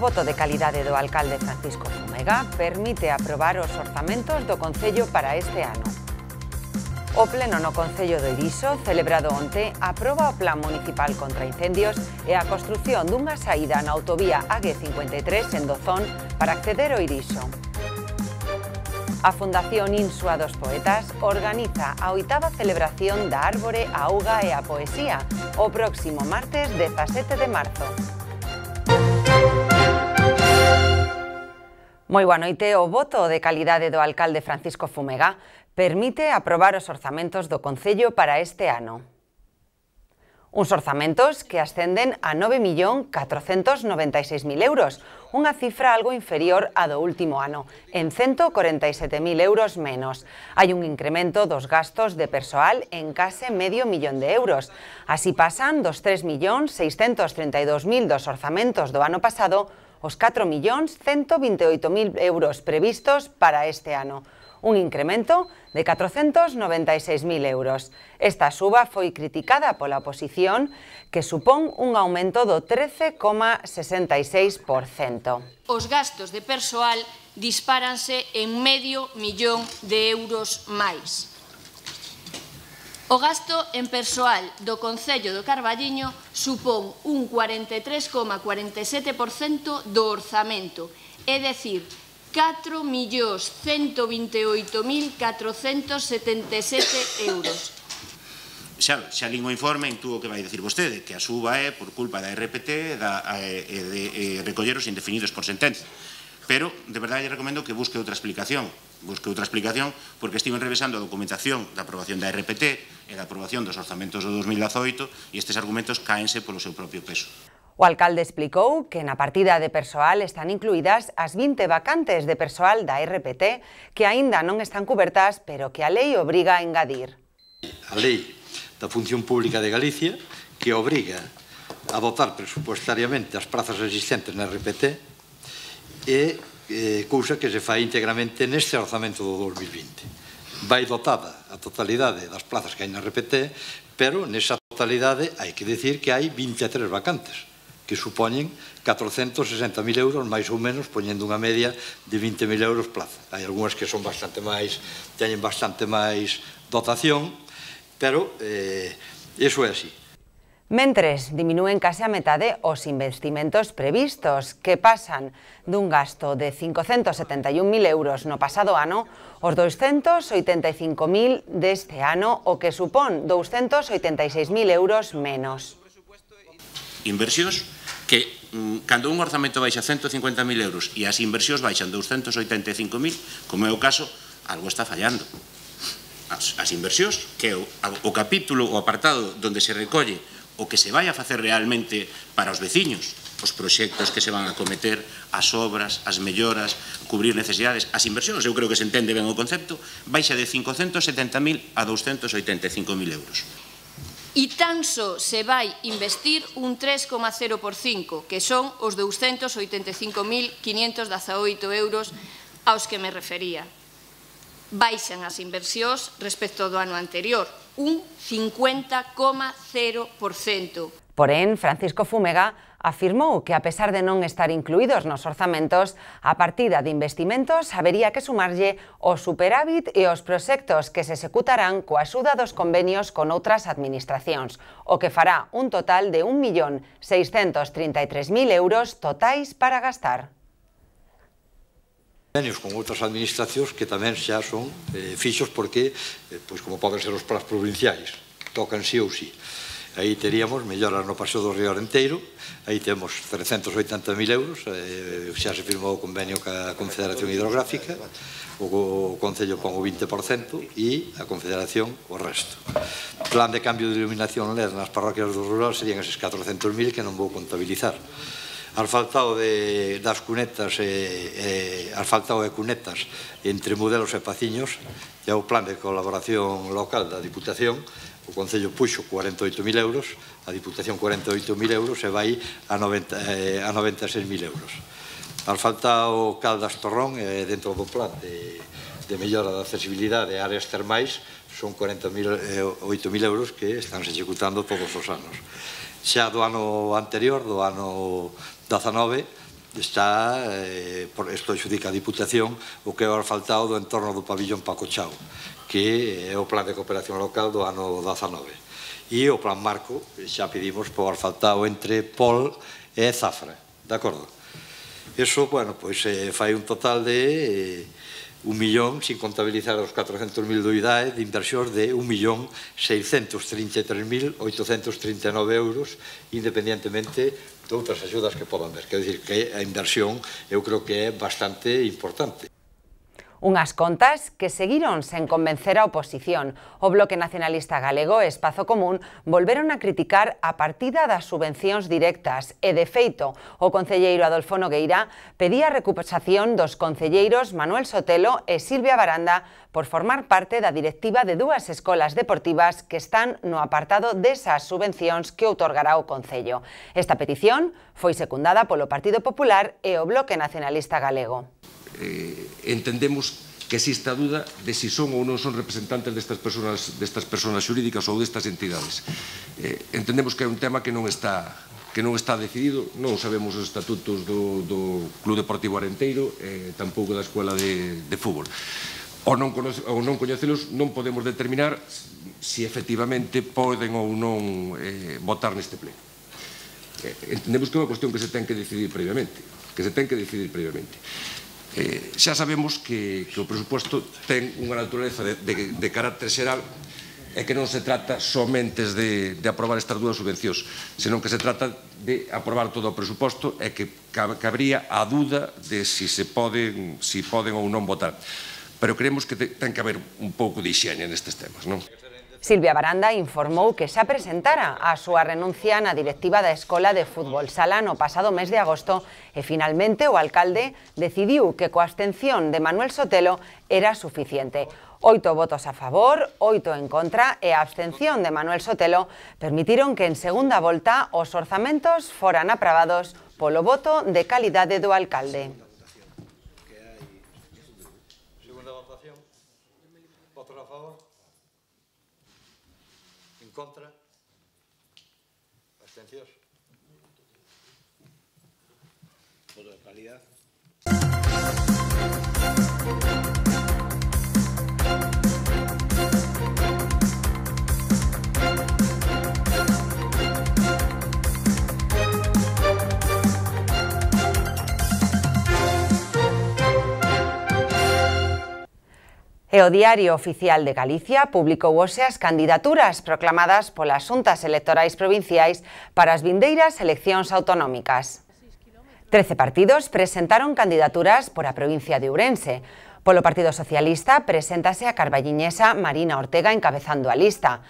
voto de calidade do alcalde Francisco Fumega permite aprobar os orzamentos do Concello para este ano. O Pleno no Concello do Iriso, celebrado onte, aproba o Plan Municipal contra Incendios e a construción dunha saída na autovía AG53 en Dozón para acceder ao Iriso. A Fundación Insua dos Poetas organiza a oitava celebración da Árbore, a Auga e a Poesía o próximo martes 17 de marzo. Moi boa noite, o voto de calidade do alcalde Francisco Fumega permite aprobar os orzamentos do Concello para este ano. Uns orzamentos que ascenden a 9.496.000 euros, unha cifra algo inferior a do último ano, en 147.000 euros menos. Hai un incremento dos gastos de persoal en case medio millón de euros. Así pasan dos 3.632.000 dos orzamentos do ano pasado os 4.128.000 euros previstos para este ano un incremento de 496.000 euros. Esta suba foi criticada pola oposición, que supón un aumento do 13,66%. Os gastos de persoal dispáranse en medio millón de euros máis. O gasto en persoal do Concello do Carballiño supón un 43,47% do orzamento, é dicir, 4.128.477 euros. Xa, xa lín o informe en túo que vai dicir vostede, que a suba é por culpa da RPT da, e de, de, de recolleros indefinidos por sentenza pero de verdade recomendo que busque outra explicación busque outra explicación porque estive revisando a documentación da aprobación da RPT e da aprobación dos orzamentos do 2018 e estes argumentos cáense polo seu propio peso. O alcalde explicou que na partida de persoal están incluídas as 20 vacantes de persoal da RPT que aínda non están cobertas, pero que a lei obriga a engadir. A lei da Función Pública de Galicia que obriga a dotar presupuestariamente as prazas existentes na RPT é eh, cousa que se fai íntegramente neste orzamento do 2020. Vai dotada a totalidade das plazas que hai na RPT, pero nesa totalidade hai que decir que hai 23 vacantes, que supoñen 460.000 euros, máis ou menos, poñendo unha media de 20.000 euros plaza. Hai algunhas que son bastante máis, teñen bastante máis dotación, pero eh, eso é así. Mentres, diminúen case a metade os investimentos previstos, que pasan dun gasto de 571.000 euros no pasado ano os 285.000 deste ano, o que supón 286.000 euros menos. Inversións que mm, cando un orzamento baixa 150.000 euros e as inversións baixan 285.000, como é o caso, algo está fallando. As, as inversións, que o, o capítulo, o apartado donde se recolle o que se vai a facer realmente para os veciños, os proxectos que se van a cometer, as obras, as melloras, cubrir necesidades, as inversións, eu creo que se entende ben o concepto, baixa de 570.000 a 285.000 euros. E tan só se vai investir un 5, que son os 285.518 euros aos que me refería. Baixan as inversións respecto do ano anterior, un 50,0%. Porén, Francisco Fúmega afirmou que, a pesar de non estar incluídos nos orzamentos, a partida de investimentos habería que sumarlle o superávit e os proxectos que se executarán coa axuda dos convenios con outras administracións, o que fará un total de 1.633.000 euros totais para gastar convenios con outras administracións que tamén xa son eh, fixos porque, eh, pois como poden ser os plans provinciais, tocan sí ou sí. Aí teríamos melloras no paseo do Río Arenteiro, aí temos 380.000 euros, eh, xa se firmou o convenio ca Confederación Hidrográfica, o, o Concello pon o 20% e a Confederación o resto. Plan de cambio de iluminación LED nas parroquias do rural serían eses 400.000 que non vou contabilizar asfaltado de, das cunetas e, e asfaltado de cunetas entre modelos e Paciños e o plan de colaboración local da Diputación o Concello puxo 48.000 euros a Diputación 48.000 euros e vai a, 90, eh, a 96.000 euros asfaltado Caldas Torrón eh, dentro do plan de, de mellora da accesibilidade a áreas termais son 40.000 euros que están executando todos os anos xa do ano anterior, do ano 19 está eh, por, isto xudica a Diputación o que era faltado do entorno do pabillón Paco Chao que eh, é o plan de cooperación local do ano 19 e o plan marco xa pedimos por faltado entre Pol e Zafra de acordo? Eso, bueno, pois eh, fai un total de eh, un millón, sin contabilizar os 400.000 do IDAE, de inversións de 1.633.839 euros, independientemente outras axudas que podan ver. Quer dizer que a inversión eu creo que é bastante importante. Unas contas que seguiron sin convencer a oposición. O Bloque Nacionalista Galego espacio Común volvieron a criticar a partida las subvenciones directas e, de feito, o concelleiro Adolfo Nogueira pedía recuperación dos concelleiros Manuel Sotelo e Silvia Baranda por formar parte de la directiva de dos escuelas deportivas que están no apartado de esas subvenciones que otorgará o Concello. Esta petición Foi secundada polo Partido Popular e o Bloque Nacionalista Galego. Eh, entendemos que a duda de si son ou non son representantes destas personas, destas personas xurídicas ou destas entidades. Eh, entendemos que é un tema que non está que non está decidido, non sabemos os estatutos do, do Club Deportivo Arenteiro e eh, tampouco da Escola de, de Fútbol. Ou non, conoce, ou non coñecelos, non podemos determinar se si efectivamente poden ou non eh, votar neste pleno entendemos eh, eh, que é unha cuestión que se ten que decidir previamente, que se ten que decidir previamente. Eh, xa sabemos que, que o presuposto ten unha naturaleza de, de, de carácter xeral e que non se trata somente de, de aprobar estas dúas subvencións, senón que se trata de aprobar todo o presuposto e que cabría a dúda de si se poden, si poden ou non votar. Pero creemos que ten que haber un pouco de xeña nestes temas, non? Silvia Baranda informó que se presentara a su renuncia la directiva da Escola de Fútbol Sala no pasado mes de agosto y e finalmente el alcalde decidió que coa abstención de Manuel Sotelo era suficiente. Oito votos a favor, oito en contra e abstención de Manuel Sotelo permitieron que en segunda vuelta los orzamentos fueran aprobados por polo voto de calidad de do alcalde. ¿Contra? ¿Abstención? Voto de calidad. el Diario Oficial de Galicia publicó hoxe candidaturas proclamadas por las Juntas Electorales Provinciales para las vindeiras elecciones autonómicas. Trece partidos presentaron candidaturas por la provincia de Urense. Por Polo Partido Socialista preséntase a carballiñesa Marina Ortega encabezando a lista.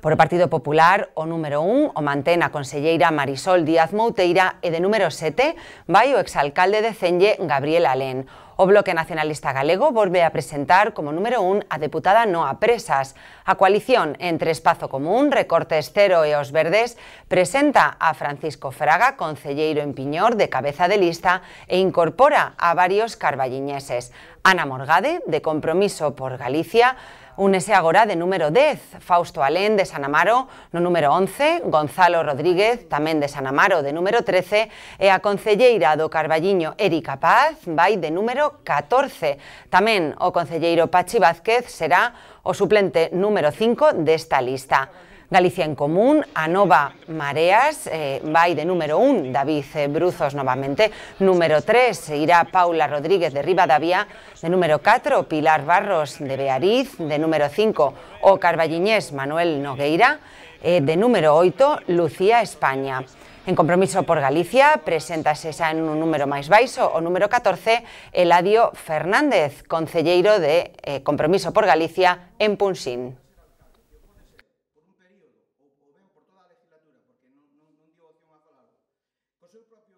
Por el Partido Popular, o número 1 o mantén a conselleira Marisol Díaz Mouteira y e de número 7 vai o exalcalde de CENYE, Gabriel Alén. O Bloque Nacionalista Galego vuelve a presentar como número 1 a deputada Noa Presas. A coalición entre Espazo Común, Recortes Cero e Os Verdes presenta a Francisco Fraga, concelleiro en Piñor de cabeza de lista e incorpora a varios carballiñeses. Ana Morgade, de Compromiso por Galicia, Únese agora de número 10, Fausto Alén de San Amaro, no número 11, Gonzalo Rodríguez, tamén de San Amaro, de número 13, e a concelleira do Carballiño Erika Paz vai de número 14. Tamén o concelleiro Pachi Vázquez será o suplente número 5 desta lista. Galicia en Común, Anova Mareas, va eh, de número 1 David eh, Bruzos nuevamente, número 3 irá Paula Rodríguez de Rivadavia, de número 4 Pilar Barros de Beariz, de número 5 O Carballiñés Manuel Nogueira, eh, de número 8 Lucía España. En compromiso por Galicia, presenta xa en un número más baixo, o número 14, Eladio Fernández, concelleiro de Compromiso por Galicia en Punxín.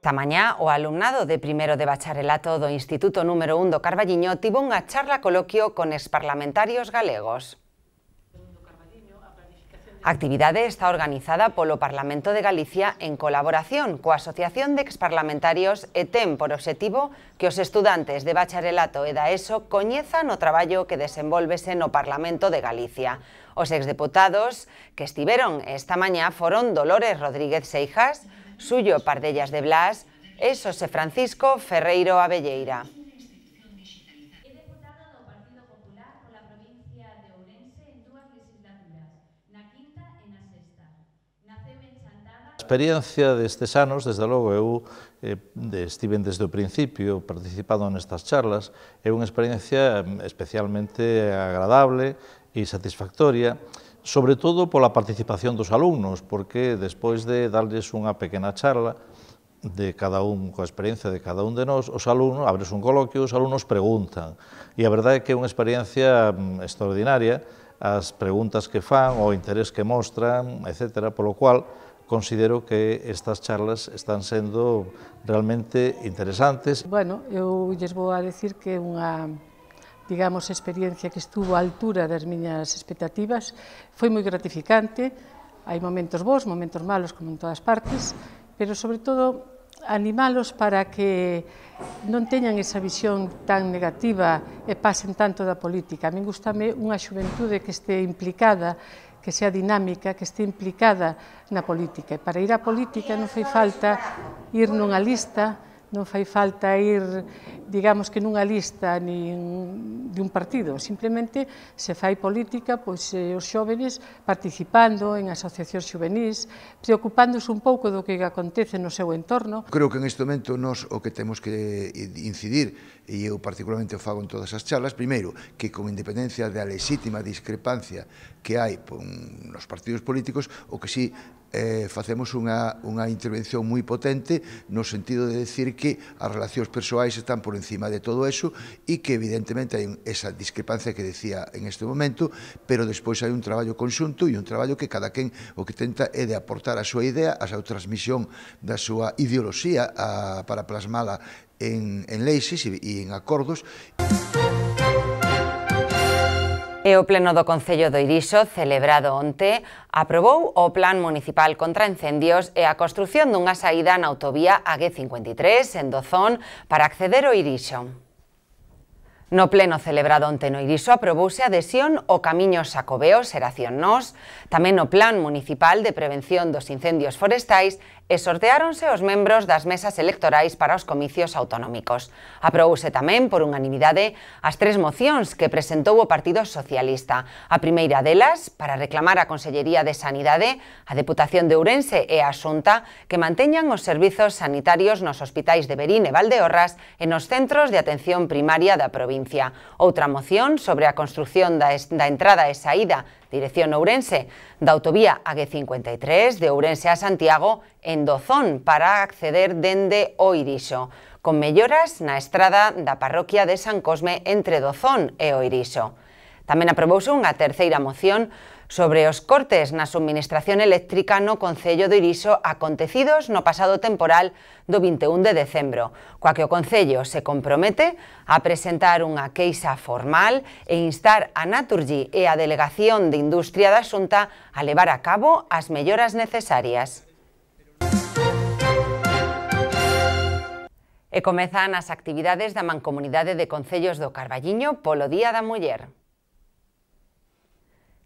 Esta mañana, o alumnado de primero de bacharelato do Instituto número 1 do Carballiño tivo unha charla coloquio con exparlamentarios galegos. A está organizada por polo Parlamento de Galicia en colaboración coa Asociación de Exparlamentarios e por objetivo que los estudiantes de bacharelato e da ESO coñezan o traballo que desenvolvese no Parlamento de Galicia. Os exdeputados que estiveron esta mañana fueron Dolores Rodríguez Seijas, Suyo Pardellas de Blas e José Francisco Ferreiro A experiencia destes anos, desde logo, eu eh, de estiven desde o principio participado nestas charlas, é unha experiencia especialmente agradable e satisfactoria, sobre todo pola participación dos alumnos, porque despois de darles unha pequena charla de cada un, coa experiencia de cada un de nós, os alumnos, abres un coloquio, os alumnos preguntan. E a verdade é que é unha experiencia mm, extraordinaria, as preguntas que fan, o interés que mostran, etc. Polo cual, considero que estas charlas están sendo realmente interesantes. Bueno, eu lles vou a decir que é unha digamos, experiencia que estuvo a altura das miñas expectativas. Foi moi gratificante, hai momentos bons, momentos malos, como en todas partes, pero, sobre todo, animalos para que non teñan esa visión tan negativa e pasen tanto da política. A min gustame unha xuventude que este implicada, que sea dinámica, que este implicada na política. E para ir á política non fai falta ir nunha lista, non fai falta ir, digamos que nunha lista nin de un partido, simplemente se fai política, pois eh, os xóvenes participando en asociacións juvenís, preocupándose un pouco do que acontece no seu entorno. Creo que en este momento nos o que temos que incidir e eu particularmente o fago en todas as charlas, primeiro, que con independencia da lexítima discrepancia que hai pon, nos partidos políticos, o que si sí, eh, facemos unha, unha intervención moi potente no sentido de decir que as relacións persoais están por encima de todo eso e que evidentemente hai esa discrepancia que decía en este momento, pero despois hai un traballo conxunto e un traballo que cada quen o que tenta é de aportar a súa idea, a súa transmisión da súa ideoloxía a, para plasmala en, en leixes e, en acordos. E o Pleno do Concello do Irixo, celebrado onte, aprobou o Plan Municipal contra Incendios e a construción dunha saída na autovía AG53 en Dozón para acceder ao Irixo. No pleno celebrado onte no Iriso aprobouse a adhesión o Camiño Sacobeo Seración Nos, tamén o Plan Municipal de Prevención dos Incendios Forestais e sorteáronse os membros das mesas electorais para os comicios autonómicos. Aprobouse tamén por unanimidade as tres mocións que presentou o Partido Socialista. A primeira delas, para reclamar a Consellería de Sanidade, a Deputación de Ourense e a Xunta que manteñan os servizos sanitarios nos hospitais de Berín e Valdeorras e nos centros de atención primaria da provincia. Outra moción sobre a construcción da entrada e saída dirección Ourense, da autovía AG53 de Ourense a Santiago en Dozón para acceder dende Oiriso, con melloras na estrada da parroquia de San Cosme entre Dozón e Oiriso. Tamén aprobouse unha terceira moción sobre os cortes na subministración eléctrica no Concello do Irixo acontecidos no pasado temporal do 21 de decembro, coa que o Concello se compromete a presentar unha queixa formal e instar a Naturgy e a Delegación de Industria da Xunta a levar a cabo as melloras necesarias. E comezan as actividades da Mancomunidade de Concellos do Carballiño polo Día da Muller.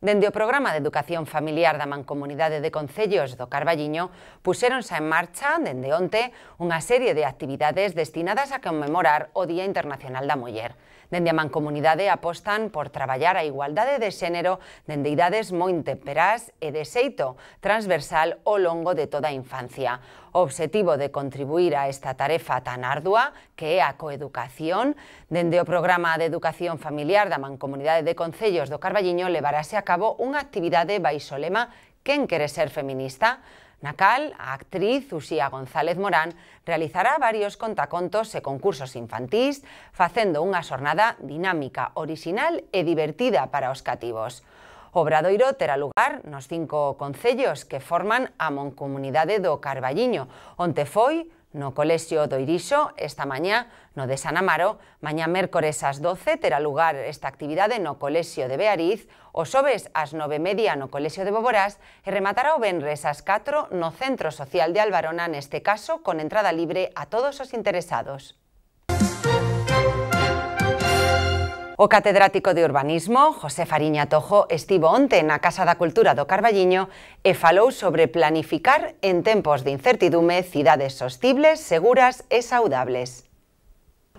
Dende o Programa de Educación Familiar da Mancomunidade de Concellos do Carballiño puseronse en marcha, dende onte, unha serie de actividades destinadas a conmemorar o Día Internacional da Muller. Dende a Mancomunidade apostan por traballar a igualdade de xénero dende idades moi temperás e de xeito transversal ao longo de toda a infancia. Objetivo de contribuir a esta tarefa tan ardua que é a coeducación. Dende o Programa de Educación Familiar da Mancomunidade de Concellos do Carballiño llevará a cabo una actividad de lema ¿Quién quiere ser feminista? Nacal, actriz Uxía González Morán realizará varios contacontos e concursos infantís, facendo una jornada dinámica, original y e divertida para os cativos. Obradoiro terá lugar nos cinco concellos que forman a Moncomunidade do Carballiño, onde foi no Colexio do Iriso esta mañá no de San Amaro, mañá mércores ás 12 terá lugar esta actividade no Colexio de Beariz, o xoves ás 9:30 no Colexio de Boborás e rematará o venres ás 4 no Centro Social de Albarona, neste caso con entrada libre a todos os interesados. O catedrático de urbanismo, José Fariña Tojo, estivo onte la Casa de Cultura do Carballiño e falou sobre planificar en tempos de incertidumbre ciudades sostibles, seguras e saudables.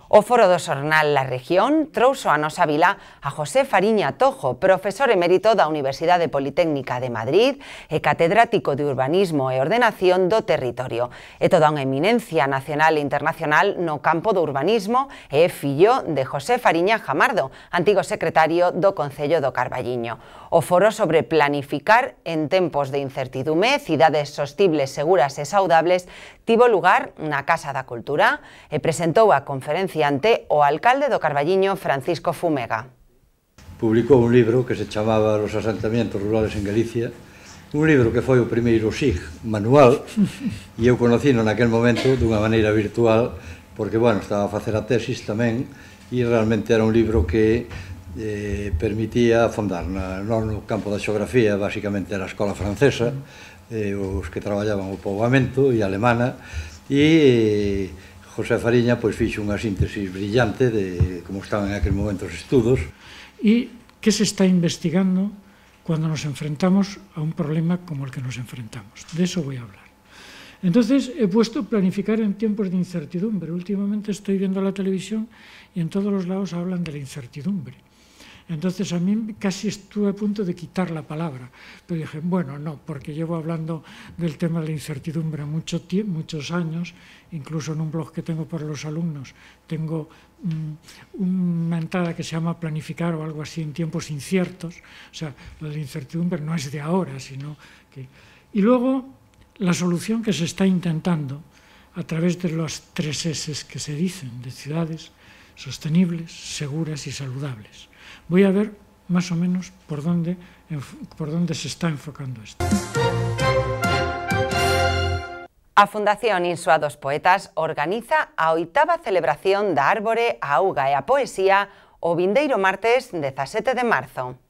O Foro dos Sornal La Región trouso a nosa vila a José Fariña Tojo, profesor emérito la Universidad de Politécnica de Madrid e catedrático de Urbanismo e Ordenación do Territorio. Esto toda unha eminencia nacional e internacional no campo do urbanismo e fillo de José Fariña Jamardo, antiguo secretario do Concello do Carballiño. O foro sobre planificar en tiempos de incertidumbre ciudades sostibles, seguras y e saudables, tivo lugar na Casa da Cultura e presentou a conferencia anunciante o alcalde do Carballiño, Francisco Fumega. Publicou un libro que se chamaba Los asentamientos rurales en Galicia, un libro que foi o primeiro SIG manual, e eu conocino naquel momento dunha maneira virtual, porque, bueno, estaba a facer a tesis tamén, e realmente era un libro que eh, permitía afondar na, non no campo da xeografía, basicamente era a escola francesa, eh, os que traballaban o poboamento e alemana, e eh, José Fariña pois fixo unha síntesis brillante de como estaban en aquel momento os estudos. E que se está investigando cando nos enfrentamos a un problema como el que nos enfrentamos. De eso vou hablar. Entonces he puesto planificar en tiempos de incertidumbre. Últimamente estoy viendo la televisión y en todos los lados hablan de la incertidumbre. Entonces a mí casi estuve a punto de quitar la palabra, pero dije, bueno, no, porque llevo hablando del tema de la incertidumbre muchos años, incluso en un blog que tengo para los alumnos, tengo mm, una entrada que se llama planificar o algo así en tiempos inciertos, o sea, la incertidumbre no es de ahora, sino que... Y luego la solución que se está intentando a través de los tres S que se dicen, de ciudades sostenibles, seguras y saludables. Voy a ver más o menos por dónde, por dónde se está enfocando esto. A Fundación Insua dos Poetas organiza a oitava celebración da Árbore a Auga e a Poesía o vindeiro martes 17 de marzo.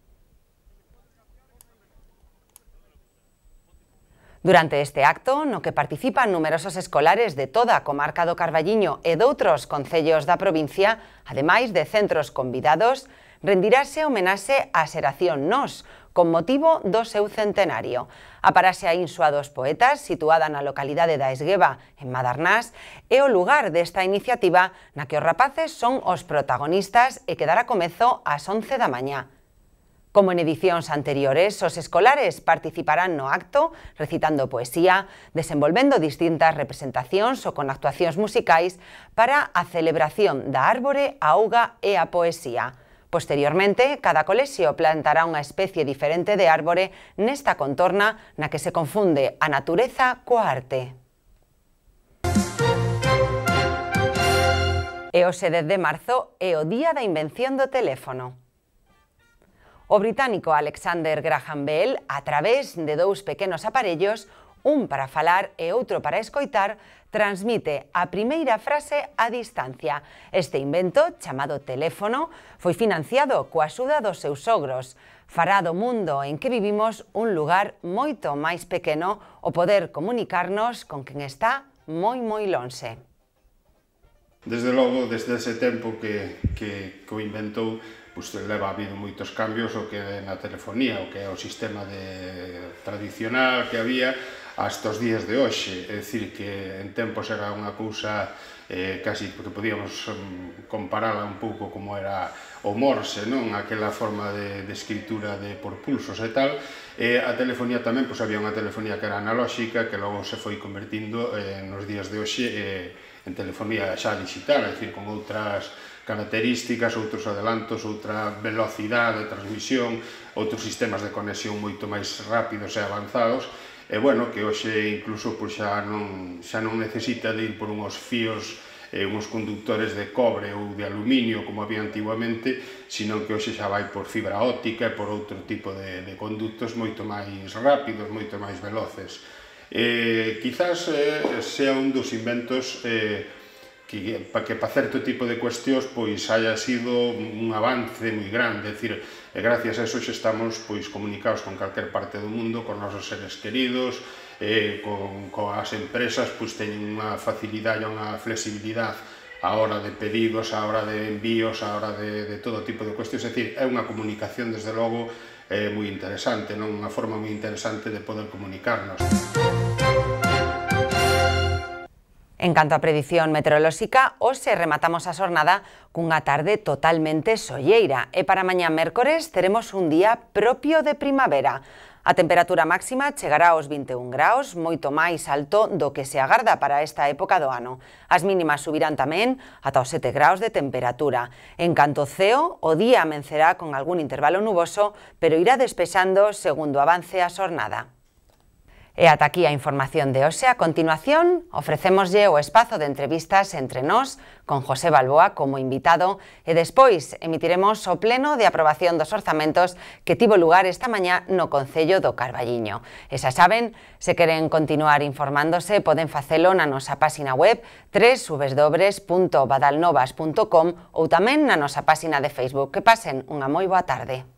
Durante este acto, no que participan numerosos escolares de toda a comarca do Carballiño e doutros concellos da provincia, ademais de centros convidados, Rendiráse homenaje a Seración Nos, con motivo do seu centenario. Aparase aí a dos poetas, situada na localidade de Esgueva, en Madarnás, e o lugar esta iniciativa na que os rapaces son os protagonistas e que dará a ás 11 da mañá. Como en edicións anteriores, os escolares participarán no acto recitando poesía, desenvolvendo distintas representacións ou con actuacións musicais para a celebración da árbore, a auga e a poesía. Posteriormente, cada colexio plantará unha especie diferente de árbore nesta contorna na que se confunde a natureza coa arte. E o 10 de marzo é o Día da Invención do Teléfono. O británico Alexander Graham Bell, a través de dous pequenos aparellos, un para falar e outro para escoitar, transmite a primeira frase a distancia. Este invento, chamado teléfono, foi financiado coa axuda dos seus sogros. Fará do mundo en que vivimos un lugar moito máis pequeno o poder comunicarnos con quen está moi moi lonxe. Desde logo, desde ese tempo que, que, que o inventou, pois, leva habido moitos cambios o que na telefonía, o que é o sistema de tradicional que había hasta os días de hoxe. É dicir, que en tempos era unha cousa eh, casi que podíamos mm, comparala un pouco como era o morse, non? Aquela forma de, de escritura de por pulsos e tal. E a telefonía tamén, pois había unha telefonía que era analóxica, que logo se foi convertindo eh, nos días de hoxe eh, en telefonía xa digital, é dicir, con outras características, outros adelantos, outra velocidade de transmisión, outros sistemas de conexión moito máis rápidos e avanzados, e bueno, que hoxe incluso pois, xa, non, xa non necesita de ir por unhos fíos e eh, uns conductores de cobre ou de aluminio como había antiguamente, sino que hoxe xa vai por fibra óptica e por outro tipo de, de conductos moito máis rápidos, moito máis veloces. Eh, quizás eh, sea un dos inventos eh, que, que para certo tipo de cuestións pois haya sido un avance moi grande, decir, e gracias a eso xa estamos pois comunicados con calquer parte do mundo, con nosos seres queridos, eh, con, con as empresas pois teñen unha facilidade, e unha flexibilidade a hora de pedidos, a hora de envíos, a hora de, de todo tipo de cuestións, é dicir, é unha comunicación desde logo eh, moi interesante, non unha forma moi interesante de poder comunicarnos. Música En canto a predicción meteorolóxica, se rematamos a con una tarde totalmente solleira Y e para mañana miércoles teremos un día propio de primavera. A temperatura máxima chegará aos 21 e graus, moito máis alto do que se agarda para esta época do ano. As mínimas subirán también hasta os 7 graus de temperatura. En canto ceo, o día amencerá con algún intervalo nuboso, pero irá despesando segundo avance a xornada. E ata aquí a información de hoxe. A continuación, ofrecemoslle o espazo de entrevistas entre nós con José Balboa como invitado e despois emitiremos o pleno de aprobación dos orzamentos que tivo lugar esta mañá no Concello do Carballiño. E xa saben, se queren continuar informándose, poden facelo na nosa páxina web www.badalnovas.com ou tamén na nosa páxina de Facebook. Que pasen unha moi boa tarde.